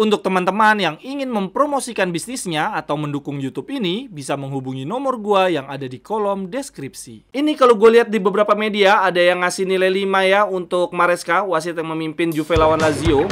Untuk teman-teman yang ingin mempromosikan bisnisnya atau mendukung YouTube ini, bisa menghubungi nomor gua yang ada di kolom deskripsi. Ini kalau gue lihat di beberapa media, ada yang ngasih nilai 5 ya untuk Maresca, wasit yang memimpin Juve lawan Lazio.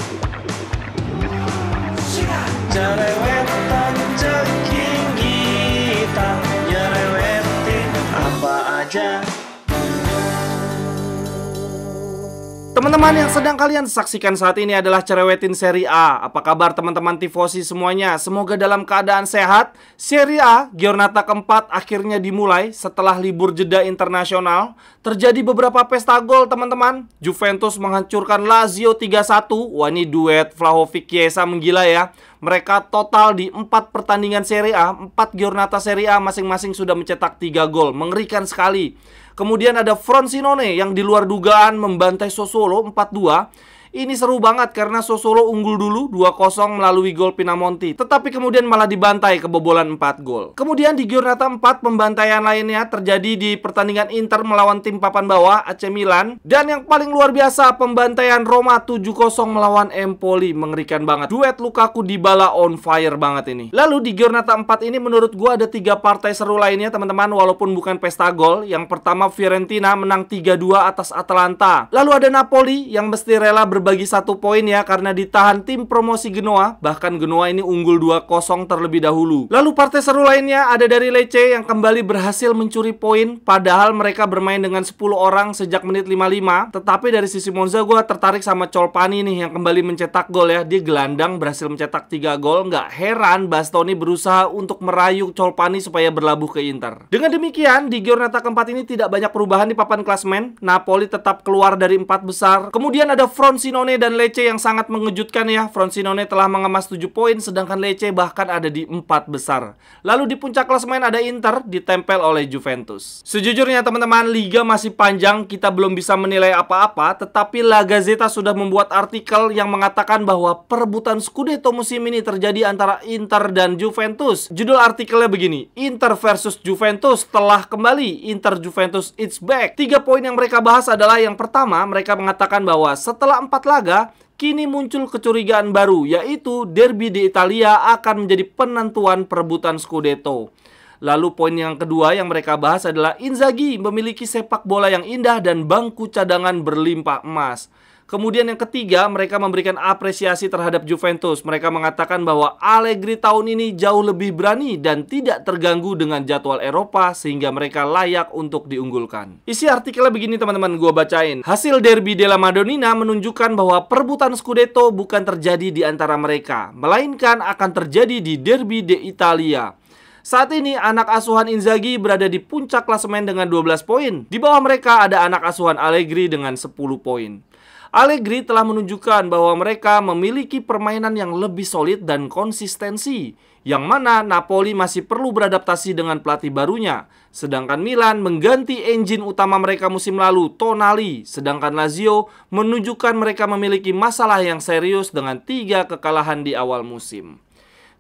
Teman-teman yang sedang kalian saksikan saat ini adalah Cerewetin Serie A. Apa kabar teman-teman tifosi semuanya? Semoga dalam keadaan sehat. Serie A, Giornata keempat akhirnya dimulai setelah libur jeda internasional. Terjadi beberapa pesta gol teman-teman. Juventus menghancurkan Lazio 3-1. Wah ini duet Vlahovic Chiesa menggila ya. Mereka total di 4 pertandingan Serie A, 4 Giornata Serie A masing-masing sudah mencetak 3 gol. Mengerikan sekali. Kemudian ada Fronsinone yang di luar dugaan membantai Sosolo 4-2. Ini seru banget karena Sosolo unggul dulu 2-0 melalui gol Pinamonti. Tetapi kemudian malah dibantai kebobolan 4 gol. Kemudian di Giornata 4 pembantaian lainnya terjadi di pertandingan Inter melawan tim papan bawah AC Milan. Dan yang paling luar biasa pembantaian Roma 7-0 melawan Empoli. Mengerikan banget. Duet Lukaku bala on fire banget ini. Lalu di Giornata 4 ini menurut gua ada tiga partai seru lainnya teman-teman walaupun bukan pesta gol. Yang pertama Fiorentina menang 3-2 atas Atalanta. Lalu ada Napoli yang mesti rela ber berbagi satu poin ya karena ditahan tim promosi Genoa. Bahkan Genoa ini unggul 2-0 terlebih dahulu. Lalu partai seru lainnya ada dari Lece yang kembali berhasil mencuri poin padahal mereka bermain dengan 10 orang sejak menit 55. Tetapi dari sisi Monza gue tertarik sama Colpani nih yang kembali mencetak gol ya. Dia gelandang berhasil mencetak 3 gol. Nggak heran Bastoni berusaha untuk merayu Colpani supaya berlabuh ke Inter. Dengan demikian di Giornata keempat ini tidak banyak perubahan di papan klasmen. Napoli tetap keluar dari empat besar. Kemudian ada Fronsi Frosinone dan Lecce yang sangat mengejutkan ya. Frosinone telah mengemas 7 poin sedangkan Lecce bahkan ada di 4 besar. Lalu di puncak klasemen ada Inter ditempel oleh Juventus. Sejujurnya teman-teman, liga masih panjang, kita belum bisa menilai apa-apa, tetapi La Gazzetta sudah membuat artikel yang mengatakan bahwa perebutan Scudetto musim ini terjadi antara Inter dan Juventus. Judul artikelnya begini, Inter versus Juventus telah kembali, Inter Juventus it's back. Tiga poin yang mereka bahas adalah yang pertama, mereka mengatakan bahwa setelah 4 empat laga, kini muncul kecurigaan baru yaitu derby di Italia akan menjadi penentuan perebutan Scudetto. Lalu poin yang kedua yang mereka bahas adalah Inzaghi memiliki sepak bola yang indah dan bangku cadangan berlimpah emas. Kemudian yang ketiga, mereka memberikan apresiasi terhadap Juventus. Mereka mengatakan bahwa Allegri tahun ini jauh lebih berani dan tidak terganggu dengan jadwal Eropa sehingga mereka layak untuk diunggulkan. Isi artikelnya begini teman-teman, gue bacain. Hasil derby della Madonnina menunjukkan bahwa perebutan Scudetto bukan terjadi di antara mereka, melainkan akan terjadi di derby de Italia. Saat ini anak asuhan Inzaghi berada di puncak klasemen dengan 12 poin. Di bawah mereka ada anak asuhan Allegri dengan 10 poin. Allegri telah menunjukkan bahwa mereka memiliki permainan yang lebih solid dan konsistensi, yang mana Napoli masih perlu beradaptasi dengan pelatih barunya. Sedangkan Milan mengganti engine utama mereka musim lalu, Tonali, sedangkan Lazio menunjukkan mereka memiliki masalah yang serius dengan tiga kekalahan di awal musim.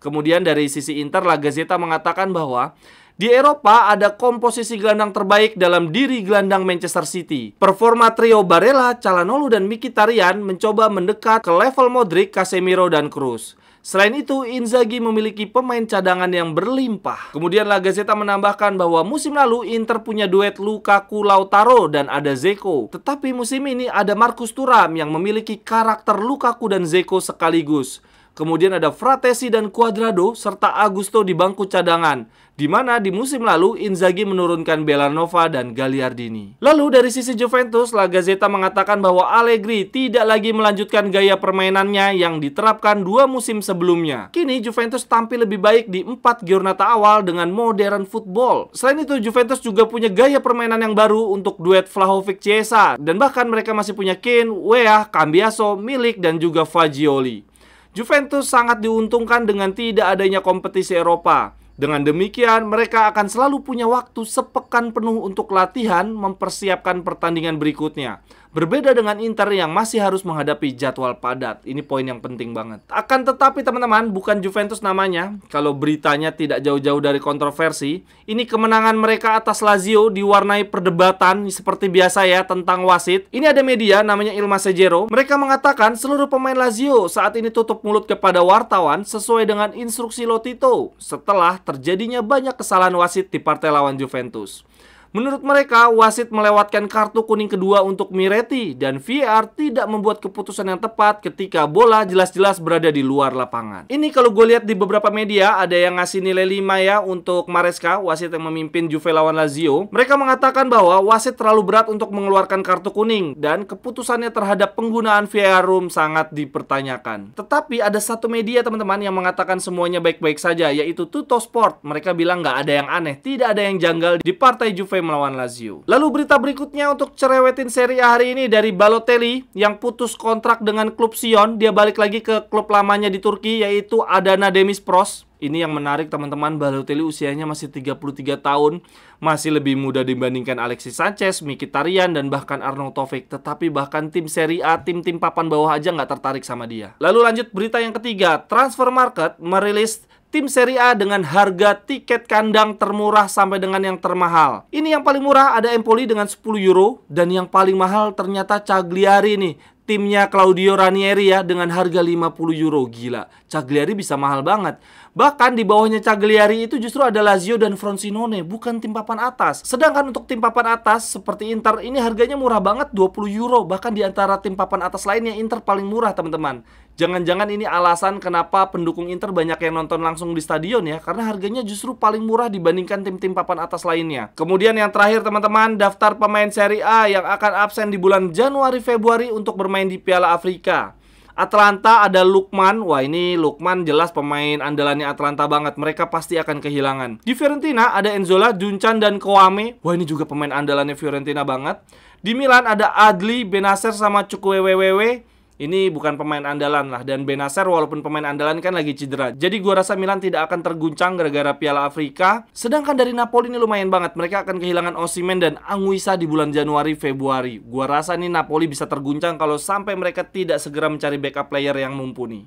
Kemudian dari sisi Inter, La Gazzetta mengatakan bahwa di Eropa ada komposisi gelandang terbaik dalam diri gelandang Manchester City. Performa trio Barella, Calhanoglu dan Mkhitaryan mencoba mendekat ke level Modric, Casemiro dan Cruz. Selain itu, Inzaghi memiliki pemain cadangan yang berlimpah. Kemudian La Gazzetta menambahkan bahwa musim lalu Inter punya duet Lukaku Lautaro dan ada Zeko. Tetapi musim ini ada Marcus Thuram yang memiliki karakter Lukaku dan Zeko sekaligus. Kemudian ada Fratesi dan Cuadrado serta Augusto di bangku cadangan, di mana di musim lalu Inzaghi menurunkan Belanova dan Gagliardini. Lalu dari sisi Juventus, La Gazzetta mengatakan bahwa Allegri tidak lagi melanjutkan gaya permainannya yang diterapkan dua musim sebelumnya. Kini Juventus tampil lebih baik di empat giornata awal dengan modern football. Selain itu, Juventus juga punya gaya permainan yang baru untuk duet Vlahovic Chiesa dan bahkan mereka masih punya Kane, Weah, Cambiaso, Milik, dan juga Fagioli. Juventus sangat diuntungkan dengan tidak adanya kompetisi Eropa. Dengan demikian, mereka akan selalu punya waktu sepekan penuh untuk latihan mempersiapkan pertandingan berikutnya. Berbeda dengan Inter yang masih harus menghadapi jadwal padat. Ini poin yang penting banget. Akan tetapi teman-teman, bukan Juventus namanya. Kalau beritanya tidak jauh-jauh dari kontroversi, ini kemenangan mereka atas Lazio diwarnai perdebatan seperti biasa ya tentang wasit. Ini ada media namanya Ilma Sejero. Mereka mengatakan seluruh pemain Lazio saat ini tutup mulut kepada wartawan sesuai dengan instruksi Lotito setelah terjadinya banyak kesalahan wasit di partai lawan Juventus. Menurut mereka, wasit melewatkan kartu kuning kedua untuk Miretti dan VAR tidak membuat keputusan yang tepat ketika bola jelas-jelas berada di luar lapangan. Ini kalau gue lihat di beberapa media ada yang ngasih nilai 5 ya untuk Maresca, wasit yang memimpin Juve lawan Lazio. Mereka mengatakan bahwa wasit terlalu berat untuk mengeluarkan kartu kuning dan keputusannya terhadap penggunaan VAR room sangat dipertanyakan. Tetapi ada satu media teman-teman yang mengatakan semuanya baik-baik saja yaitu Tuto Sport. Mereka bilang nggak ada yang aneh, tidak ada yang janggal di partai Juve Juve melawan Lazio. Lalu berita berikutnya untuk cerewetin Serie A hari ini dari Balotelli yang putus kontrak dengan klub Sion. Dia balik lagi ke klub lamanya di Turki yaitu Adana Demispros. Ini yang menarik teman-teman, Balotelli usianya masih 33 tahun, masih lebih muda dibandingkan Alexis Sanchez, Mkhitaryan, dan bahkan Arnold Taufik. Tetapi bahkan tim Serie A, tim-tim papan bawah aja nggak tertarik sama dia. Lalu lanjut berita yang ketiga, Transfer Market merilis tim Serie A dengan harga tiket kandang termurah sampai dengan yang termahal. Ini yang paling murah ada Empoli dengan 10 euro dan yang paling mahal ternyata Cagliari nih timnya Claudio Ranieri ya dengan harga 50 euro gila. Cagliari bisa mahal banget. Bahkan di bawahnya Cagliari itu justru ada Lazio dan Frosinone, bukan tim papan atas. Sedangkan untuk tim papan atas seperti Inter ini harganya murah banget 20 euro, bahkan di antara tim papan atas lainnya Inter paling murah, teman-teman. Jangan-jangan ini alasan kenapa pendukung Inter banyak yang nonton langsung di stadion ya, karena harganya justru paling murah dibandingkan tim-tim papan atas lainnya. Kemudian yang terakhir teman-teman, daftar pemain Serie A yang akan absen di bulan Januari Februari untuk bermain main di Piala Afrika. Atlanta ada Lukman. Wah, ini Lukman jelas pemain andalannya Atlanta banget. Mereka pasti akan kehilangan. Di Fiorentina ada Enzola, Duncan, dan Kowame. Wah, ini juga pemain andalannya Fiorentina banget. Di Milan ada Adli, Benacer, sama Cukwewewewe ini bukan pemain andalan lah dan Benacer walaupun pemain andalan kan lagi cedera. Jadi gua rasa Milan tidak akan terguncang gara-gara Piala Afrika. Sedangkan dari Napoli ini lumayan banget. Mereka akan kehilangan Osimen dan Anguissa di bulan Januari Februari. Gua rasa nih Napoli bisa terguncang kalau sampai mereka tidak segera mencari backup player yang mumpuni.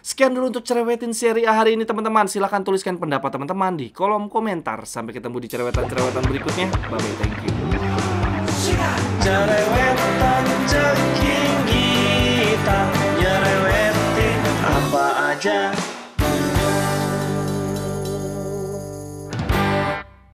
Sekian dulu untuk cerewetin seri A hari ini teman-teman. Silahkan tuliskan pendapat teman-teman di kolom komentar. Sampai ketemu di cerewetan-cerewetan berikutnya. Bye-bye, thank you.